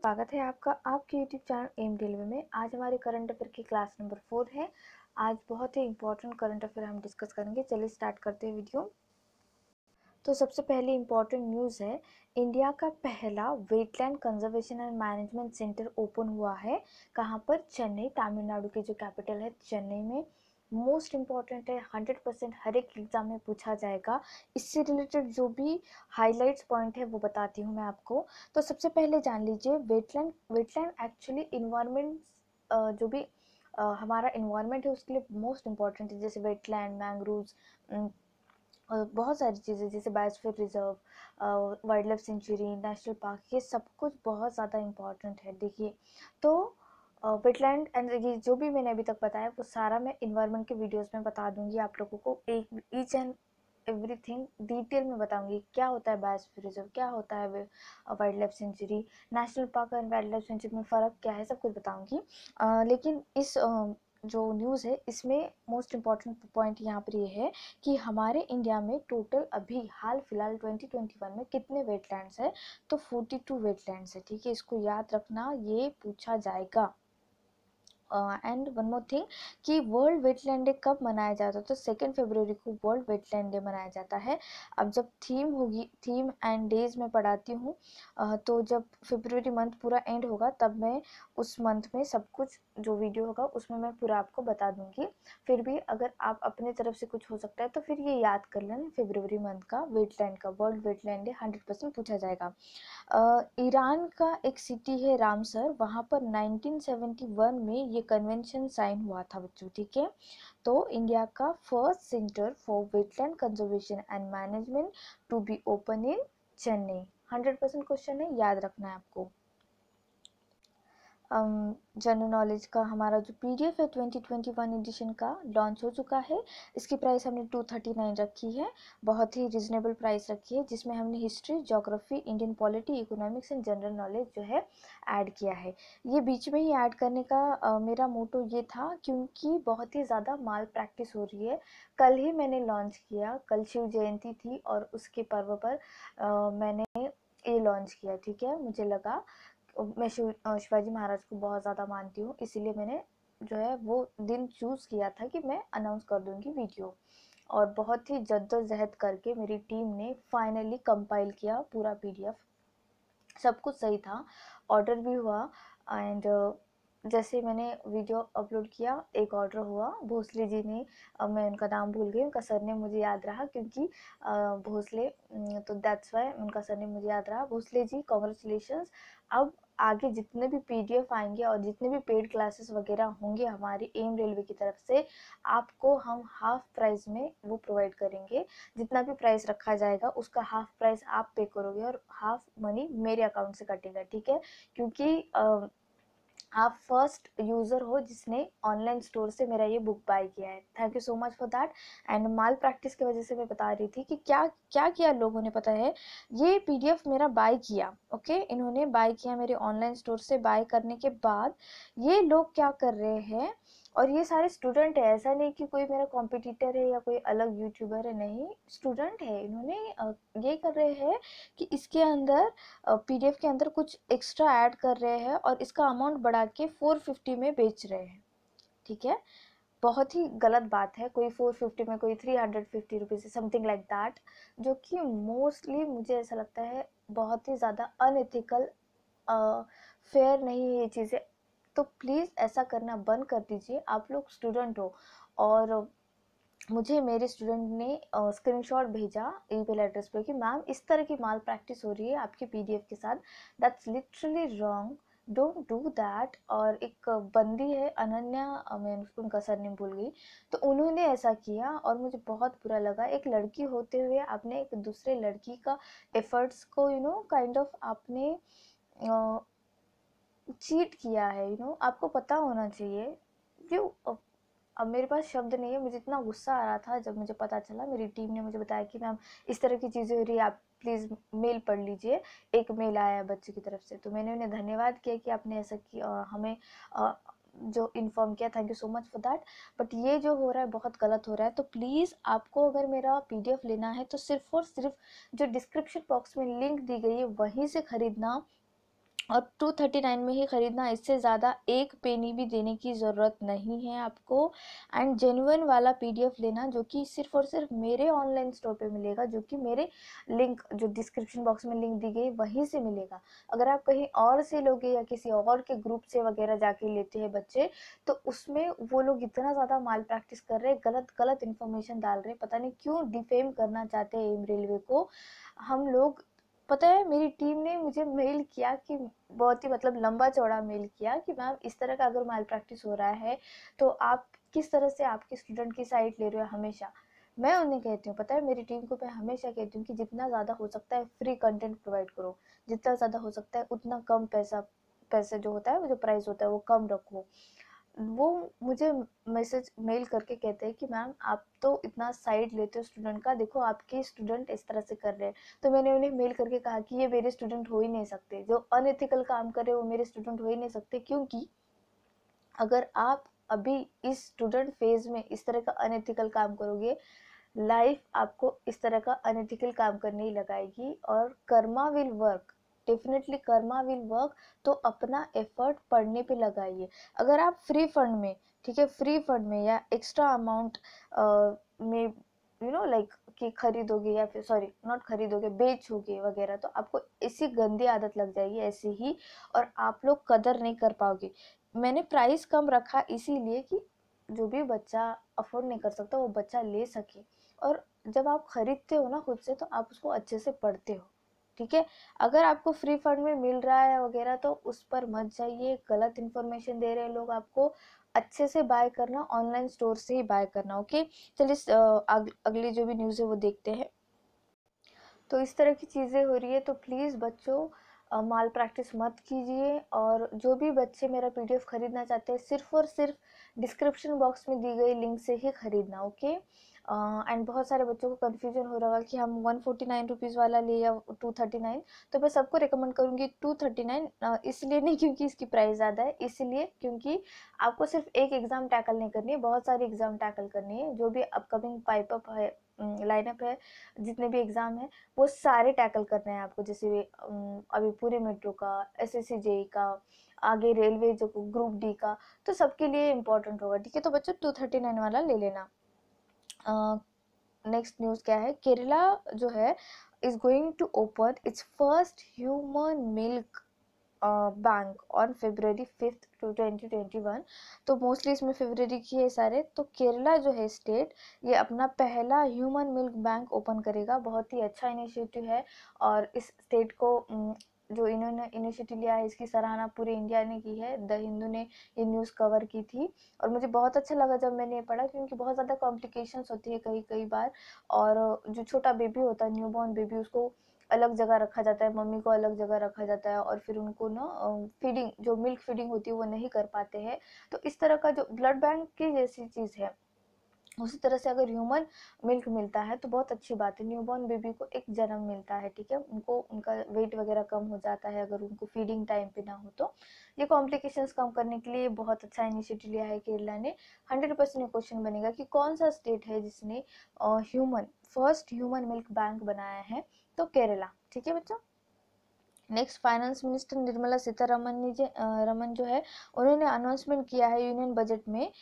स्वागत है आपका आपके यूट्यूब चैनल एम रेलवे में आज हमारे करंट अफेयर की क्लास नंबर फोर है आज बहुत ही इंपॉर्टेंट करंट अफेयर हम डिस्कस करेंगे चलिए स्टार्ट करते हैं वीडियो तो सबसे पहले इम्पॉर्टेंट न्यूज़ है इंडिया का पहला wetland conservation and management centre open हुआ है कहाँ पर चेन्नई तमिलनाडु की जो कैपिटल है चेन्नई में मोस्ट इम्पॉर्टेंट है हंड्रेड परसेंट हर एक एग्ज़ाम में पूछा जाएगा इससे रिलेटेड जो भी हाईलाइट्स पॉइंट है वो बताती हूँ मैं आपको तो सबसे पहले जान लीजिए वेटलैंड वेटलैंड एक्चुअली इन्वायरमेंट जो भी आ, हमारा इन्वायरमेंट है उसके लिए मोस्ट इम्पॉर्टेंट है जैसे वेटलैंड मैंग्रोव बहुत सारी चीज़ें जैसे biosphere reserve wild life sanctuary national park ये सब कुछ बहुत ज़्यादा इम्पॉर्टेंट है देखिए तो वेटलैंड एंड ये जो भी मैंने अभी तक बताया वो सारा मैं इन्वायरमेंट के वीडियोस में बता दूंगी आप लोगों को एक ईच एंड एवरीथिंग डिटेल में बताऊंगी क्या होता है बायोस रिजर्व क्या होता है wild life sanctuary national park and wild life sanctuary में फ़र्क क्या है सब कुछ बताऊँगी लेकिन इस आ, जो न्यूज़ है इसमें मोस्ट इम्पॉर्टेंट पॉइंट यहाँ पर ये यह है कि हमारे इंडिया में टोटल अभी हाल फिलहाल 2021 में कितने वेटलैंड्स हैं तो 42 वेटलैंड्स है ठीक है इसको याद रखना ये पूछा जाएगा एंड वन मोर थिंग कि वर्ल्ड वेटलैंड डे कब मनाया जाता है तो सेकेंड फेबररी को वर्ल्ड वेटलैंड डे मनाया जाता है अब जब थीम होगी थीम एंड डेज में पढ़ाती हूँ तो जब फेबररी मंथ पूरा एंड होगा तब मैं उस मंथ में सब कुछ जो वीडियो होगा उसमें मैं पूरा आपको बता दूंगी फिर भी अगर आप अपने तरफ से कुछ हो सकता है तो फिर ये याद कर लेना फेबररी मंथ का वेटलैंड का world wetland day hundred percent पूछा जाएगा ईरान का एक सिटी है रामसर वहाँ पर नाइनटीन में ये ये कन्वेंशन साइन हुआ था बच्चों ठीक है तो इंडिया का first centre for wetland conservation and management to be open in Chennai hundred percent question है याद रखना है आपको जनरल नॉलेज का हमारा जो पीडीएफ है 2021 एडिशन का लॉन्च हो चुका है इसकी प्राइस हमने 239 रखी है बहुत ही रिजनेबल प्राइस रखी है जिसमें हमने history geography Indian polity economics and general knowledge जो है ऐड किया है ये बीच में ही ऐड करने का आ, मेरा मोटो ये था क्योंकि बहुत ही ज़्यादा माल प्रैक्टिस हो रही है कल ही मैंने लॉन्च किया कल शिव जयंती थी और उसके पर्व पर आ, मैंने ये लॉन्च किया ठीक है मुझे लगा मैं शिवाजी महाराज को बहुत ज़्यादा मानती हूँ इसीलिए मैंने जो है वो दिन चूज़ किया था कि मैं अनाउंस कर दूँगी वीडियो और बहुत ही जद्दोजहद करके मेरी टीम ने फाइनली कंपाइल किया पूरा पीडीएफ सब कुछ सही था ऑर्डर भी हुआ एंड जैसे मैंने वीडियो अपलोड किया एक ऑर्डर हुआ भोसले जी ने मैं उनका नाम भूल गई उनका सर ने मुझे याद रहा क्योंकि भोसले तो दैट्स वाई उनका सर ने मुझे याद रहा भोसले जी कॉन्ग्रेचुलेशंस अब आगे जितने भी पीडीएफ आएंगे और जितने भी पेड क्लासेस वगैरह होंगे हमारी एम रेलवे की तरफ से आपको हम हाफ प्राइस में वो प्रोवाइड करेंगे जितना भी प्राइस रखा जाएगा उसका हाफ प्राइस आप पे करोगे और हाफ मनी मेरे अकाउंट से कटेगा ठीक है क्योंकि आप फर्स्ट यूज़र हो जिसने ऑनलाइन स्टोर से मेरा ये बुक बाय किया है thank you so much for that and माल प्रैक्टिस की वजह से मैं बता रही थी कि क्या क्या किया लोगों ने पता है ये पीडीएफ मेरा बाय किया ओके okay? इन्होंने बाय किया मेरे ऑनलाइन स्टोर से बाय करने के बाद ये लोग क्या कर रहे हैं और ये सारे स्टूडेंट है ऐसा नहीं कि कोई मेरा कॉम्पिटिटर है या कोई अलग यूट्यूबर है नहीं स्टूडेंट है इन्होंने ये कर रहे हैं कि इसके अंदर पीडीएफ के अंदर कुछ एक्स्ट्रा ऐड कर रहे हैं और इसका अमाउंट बढ़ा के फोर फिफ्टी में बेच रहे हैं ठीक है बहुत ही गलत बात है कोई फोर फिफ्टी में कोई three hundred fifty rupees something like that जो कि मोस्टली मुझे ऐसा लगता है बहुत ही ज़्यादा अनएथिकल फेयर नहीं है ये चीज़ें तो प्लीज़ ऐसा करना बंद कर दीजिए आप लोग स्टूडेंट हो और मुझे मेरे स्टूडेंट ने स्क्रीनशॉट भेजा ईमेल एड्रेस पे कि मैम इस तरह की माल प्रैक्टिस हो रही है आपके पीडीएफ के साथ that's literally wrong don't do that और एक बंदी है अनन्या मैं उनका सर नहीं भूल गई तो उन्होंने ऐसा किया और मुझे बहुत बुरा लगा एक लड़की होते हुए आपने एक दूसरे लड़की का एफर्ट्स को यू नो काइंड ऑफ आपने चीट किया है यू नो आपको पता होना चाहिए जो अब मेरे पास शब्द नहीं है मुझे इतना गुस्सा आ रहा था जब मुझे पता चला मेरी टीम ने मुझे बताया कि मैम इस तरह की चीज़ें हो रही है आप प्लीज़ मेल पढ़ लीजिए एक मेल आया है बच्चे की तरफ से तो मैंने उन्हें धन्यवाद किया कि आपने ऐसा किया हमें जो इन्फॉर्म किया thank you so much for that but ये जो हो रहा है बहुत गलत हो रहा है तो प्लीज़ आपको अगर मेरा पी लेना है तो सिर्फ और सिर्फ जो डिस्क्रिप्शन बॉक्स में लिंक दी गई है वहीं से ख़रीदना और टू थर्टी नाइन में ही ख़रीदना इससे ज़्यादा एक पेनी भी देने की ज़रूरत नहीं है आपको एंड जेन्यून वाला पीडीएफ लेना जो कि सिर्फ और सिर्फ मेरे ऑनलाइन स्टोर पे मिलेगा जो कि मेरे लिंक जो डिस्क्रिप्शन बॉक्स में लिंक दी गई वहीं से मिलेगा अगर आप कहीं और से लोगे या किसी और के ग्रुप से वगैरह जाके लेते हैं बच्चे तो उसमें वो लोग इतना ज़्यादा माल प्रैक्टिस कर रहे हैं गलत गलत इन्फॉर्मेशन डाल रहे हैं पता नहीं क्यों डिफेम करना चाहते हैं एम रेलवे को हम लोग पता है मेरी टीम ने मुझे मेल किया कि बहुत ही मतलब लंबा चौड़ा मेल किया कि मैम इस तरह का अगर माल प्रैक्टिस हो रहा है तो आप किस तरह से आपके स्टूडेंट की साइड ले रहे हो हमेशा मैं उन्हें कहती हूँ पता है मेरी टीम को मैं हमेशा कहती हूँ कि जितना ज़्यादा हो सकता है फ्री कंटेंट प्रोवाइड करो जितना ज़्यादा हो सकता है उतना कम पैसा पैसे जो होता है वो जो प्राइस होता है वो कम रखो वो मुझे मैसेज मेल करके कहते हैं कि मैम आप तो इतना साइड लेते हो स्टूडेंट का देखो आपके स्टूडेंट इस तरह से कर रहे हैं तो मैंने उन्हें मेल करके कहा कि ये मेरे स्टूडेंट हो ही नहीं सकते जो अनएथिकल काम कर रहे हैं वो मेरे स्टूडेंट हो ही नहीं सकते क्योंकि अगर आप अभी इस स्टूडेंट फेज में इस तरह का अनएथिकल काम करोगे लाइफ आपको इस तरह का अनएथिकल काम करने ही लगाएगी और karma will work definitely karma will work तो अपना एफर्ट पढ़ने पे लगाइए अगर आप फ्री फंड में ठीक है फ्री फंड में या एक्स्ट्रा अमाउंट में यू नो लाइक कि खरीदोगे या फिर सॉरी नॉट खरीदोगे बेचोगे वगैरह तो आपको ऐसी गंदी आदत लग जाएगी ऐसी ही और आप लोग कदर नहीं कर पाओगे मैंने प्राइस कम रखा इसीलिए कि जो भी बच्चा अफोर्ड नहीं कर सकता वो बच्चा ले सके और जब आप खरीदते हो ना खुद से तो आप उसको अच्छे से पढ़ते हो ठीक है अगर आपको फ्री फंड में मिल रहा है वगैरह तो उस पर मत जाइए गलत इन्फॉर्मेशन दे रहे हैं लोग आपको अच्छे से बाय करना ऑनलाइन स्टोर से ही बाय करना ओके चलिए अगली जो भी न्यूज़ है वो देखते हैं तो इस तरह की चीज़ें हो रही है तो प्लीज़ बच्चों माल प्रैक्टिस मत कीजिए और जो भी बच्चे मेरा पीडीएफ खरीदना चाहते हैं सिर्फ और सिर्फ डिस्क्रिप्शन बॉक्स में दी गई लिंक से ही खरीदना ओके एंड बहुत सारे बच्चों को कन्फ्यूजन हो रहा कि हम वन फोर्टी नाइन रुपीज़ वाला ले या टू थर्टी नाइन तो मैं सबको रिकमेंड करूँगी टू थर्टी नाइन इसलिए नहीं क्योंकि इसकी प्राइस ज़्यादा है इसलिए क्योंकि आपको सिर्फ एक एग्ज़ाम टैकल नहीं करनी है बहुत सारी एग्ज़ाम टैकल करनी है जो भी अपकमिंग पाइप अप है लाइनअप है जितने भी एग्ज़ाम है वो सारे टैकल करने हैं आपको जैसे अभी पूरे मेट्रो का एस एस सी जेई का आगे रेलवे जो ग्रुप डी का तो सबके लिए इम्पोर्टेंट होगा ठीक है तो बच्चों टू थर्टी नाइन वाला ले लेना नेक्स्ट uh, न्यूज़ क्या है केरला जो है is going to open its first human milk bank on Feb fifth two twenty twenty one तो मोस्टली इसमें फेबर की है सारे तो केरला जो है स्टेट ये अपना पहला ह्यूमन मिल्क बैंक ओपन करेगा बहुत ही अच्छा इनिशिएटिव है और इस स्टेट को जो इन्होंने इनिशिएटिव लिया है इसकी सराहना पूरे इंडिया ने की है द हिंदू ने ये न्यूज़ कवर की थी और मुझे बहुत अच्छा लगा जब मैंने ये पढ़ा क्योंकि बहुत ज़्यादा कॉम्प्लिकेशंस होती है कई कई बार और जो छोटा बेबी होता है न्यूबॉर्न बेबी उसको अलग जगह रखा जाता है मम्मी को अलग जगह रखा जाता है और फिर उनको ना फीडिंग जो मिल्क फीडिंग होती है वो नहीं कर पाते हैं तो इस तरह का जो ब्लड बैंक की जैसी चीज़ है उसी तरह से अगर ह्यूमन मिल्क मिलता है तो बहुत अच्छी बात है न्यूबॉर्न बेबी को एक जन्म मिलता है ठीक है उनको उनका वेट वगैरह कम हो जाता है अगर उनको फीडिंग टाइम पे ना हो तो ये कॉम्प्लिकेशंस कम करने के लिए बहुत अच्छा इनिशिएटिव लिया है केरला ने हंड्रेड परसेंट क्वेश्चन बनेगा कि कौन सा स्टेट है जिसने human first human milk bank बनाया है तो केरला ठीक है बच्चों next finance minister Nirmala Sitharaman ने रमन जो है उन्होंने अनाउंसमेंट किया है यूनियन बजट में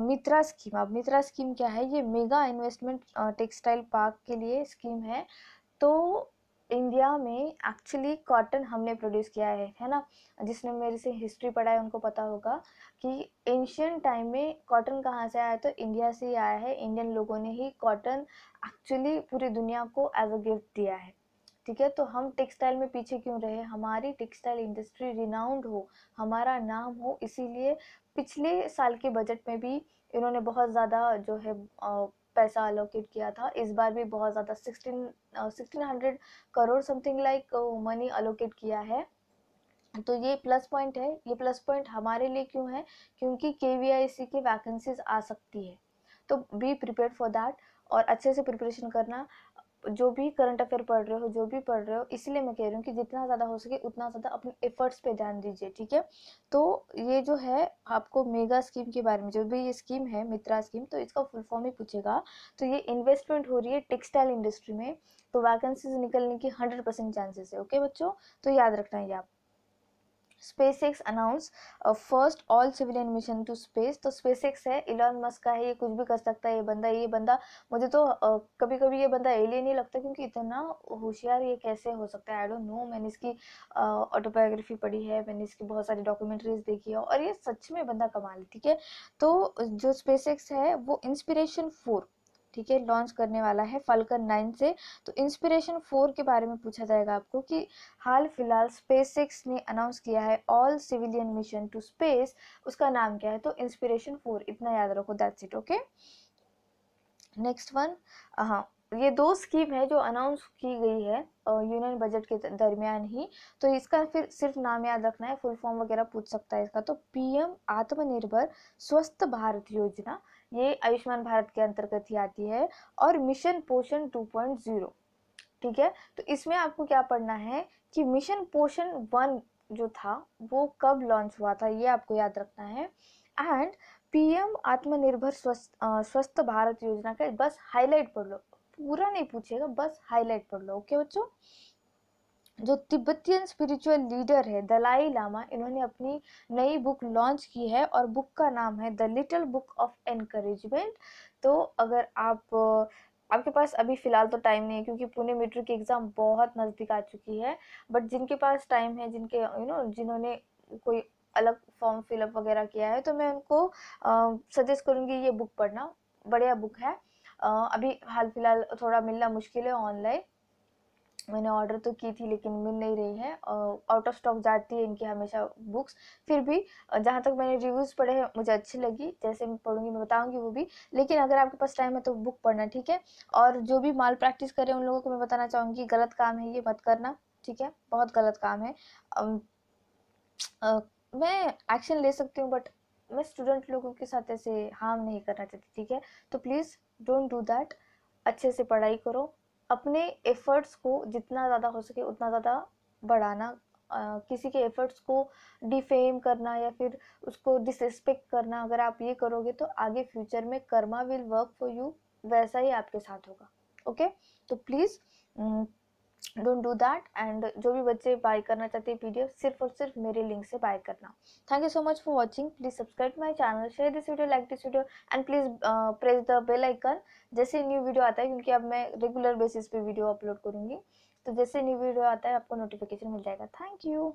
मित्रा स्कीम अब मित्रा स्कीम क्या है ये मेगा इन्वेस्टमेंट टेक्सटाइल पार्क के लिए स्कीम है तो इंडिया में एक्चुअली कॉटन हमने प्रोड्यूस किया है है ना जिसने मेरे से हिस्ट्री पढ़ा है उनको पता होगा कि एंशियन टाइम में कॉटन कहाँ से आया तो इंडिया से ही आया है इंडियन लोगों ने ही कॉटन एक्चुअली पूरी दुनिया को एज अ गिफ्ट दिया है ठीक है तो हम टेक्सटाइल में पीछे क्यों रहे हमारी टेक्सटाइल इंडस्ट्री रिनाउंड हो हमारा नाम हो इसीलिए पिछले साल के बजट में भी इन्होंने बहुत ज़्यादा जो है पैसा अलोकेट किया था इस बार भी बहुत ज़्यादा sixteen sixteen hundred crore something like money allocate किया है तो ये प्लस पॉइंट है ये प्लस पॉइंट हमारे लिए क्यों है क्योंकि के वी आई सी की वैकेंसीज आ सकती है तो बी प्रिपेयर फॉर दैट और अच्छे से प्रिपरेशन करना जो भी करंट अफेयर पढ़ रहे हो जो भी पढ़ रहे हो इसलिए मैं कह रही हूँ कि जितना ज़्यादा हो सके उतना ज़्यादा अपने एफर्ट्स पे ध्यान दीजिए ठीक है तो ये जो है आपको मेगा स्कीम के बारे में जो भी ये स्कीम है मित्रा स्कीम तो इसका फुल फॉर्म ही पूछेगा तो ये इन्वेस्टमेंट हो रही है टेक्सटाइल इंडस्ट्री में तो वैकेंसीज निकलने की हंड्रेड परसेंट चांसेस है ओके बच्चों तो याद रखना है आप SpaceX announce first all civilian mission to space तो स्पेसएक्स है इलॉन मस्क का है ये कुछ भी कर सकता है ये बंदा ये बंदा मुझे तो uh, कभी कभी ये बंदा एलियन ही लगता है क्योंकि इतना होशियार ये कैसे हो सकता है आई डोंट नो मैंने इसकी ऑटोबायोग्राफी uh, पढ़ी है मैंने इसकी बहुत सारी डॉक्यूमेंट्रीज देखी है और ये सच में बंदा कमाल ठीक है तो जो स्पेसएक्स है वो इंस्पिरेशन फोर ठीक है लॉन्च करने वाला है फल्कन नाइन से तो इंस्पिरेशन फोर के बारे में पूछा जाएगा आपको कि हाल फिलहाल स्पेसएक्स ने अनाउंस किया है all civilian mission to space उसका नाम क्या है तो इंस्पिरेशन फोर इतना याद रखो that's it okay next one हाँ ये दो स्कीम है जो अनाउंस की गई है यूनियन बजट के दरमियान ही तो इसका फिर सिर्फ नाम याद रखना है फुल फॉर्म वगैरह पूछ सकता है इसका तो पीएम आत्मनिर्भर स्वस्थ भारत योजना ये आयुष्मान भारत के अंतर्गत ही आती है और मिशन पोषण 2.0 ठीक है तो इसमें आपको क्या पढ़ना है कि मिशन पोषण वन जो था वो कब लॉन्च हुआ था ये आपको याद रखना है एंड पीएम आत्मनिर्भर स्वस्थ स्वस्थ भारत योजना का बस हाईलाइट पढ़ लो पूरा नहीं पूछेगा बस हाईलाइट पढ़ लो ओके बच्चों जो तिब्बतियन स्पिरिचुअल लीडर है दलाई लामा इन्होंने अपनी नई बुक लॉन्च की है और बुक का नाम है the little book of encouragement तो अगर आप आपके पास अभी फ़िलहाल तो टाइम नहीं है क्योंकि पुणे मेट्रो की एग्ज़ाम बहुत नज़दीक आ चुकी है बट जिनके पास टाइम है जिनके यू you नो know, जिन्होंने कोई अलग फॉर्म फिलअप वगैरह किया है तो मैं उनको सजेस्ट करूँगी ये बुक पढ़ना बढ़िया बुक है आ, अभी हाल फिलहाल थोड़ा मिलना मुश्किल है ऑनलाइन मैंने ऑर्डर तो की थी लेकिन मिल नहीं रही है आउट ऑफ स्टॉक जाती है इनकी हमेशा बुक्स फिर भी जहाँ तक मैंने रिव्यूज़ पढ़े हैं मुझे अच्छी लगी जैसे मैं पढ़ूंगी मैं बताऊंगी वो भी लेकिन अगर आपके पास टाइम है तो बुक पढ़ना ठीक है और जो भी माल प्रैक्टिस करें उन लोगों को मैं बताना चाहूँगी गलत काम है ये मत करना ठीक है बहुत गलत काम है मैं एक्शन ले सकती हूँ बट मैं स्टूडेंट लोगों के साथ ऐसे हार्म नहीं करना चाहती ठीक है तो प्लीज़ डोंट डू दैट अच्छे से पढ़ाई करो अपने एफ़र्ट्स को जितना ज़्यादा हो सके उतना ज़्यादा बढ़ाना किसी के एफ़र्ट्स को डिफेम करना या फिर उसको डिसरिस्पेक्ट करना अगर आप ये करोगे तो आगे फ्यूचर में karma will work for you वैसा ही आपके साथ होगा ओके तो please don't do that and जो भी बच्चे बाय करना चाहते हैं पीडीएफ सिर्फ और सिर्फ मेरे लिंक से बाय करना thank you so much for watching please subscribe my channel share this video like this video and please press the bell icon जैसे न्यू वीडियो आता है क्योंकि अब मैं रेगुलर बेसिस पे वीडियो अपलोड करूंगी तो जैसे न्यू वीडियो आता है आपको नोटिफिकेशन मिल जाएगा थैंक यू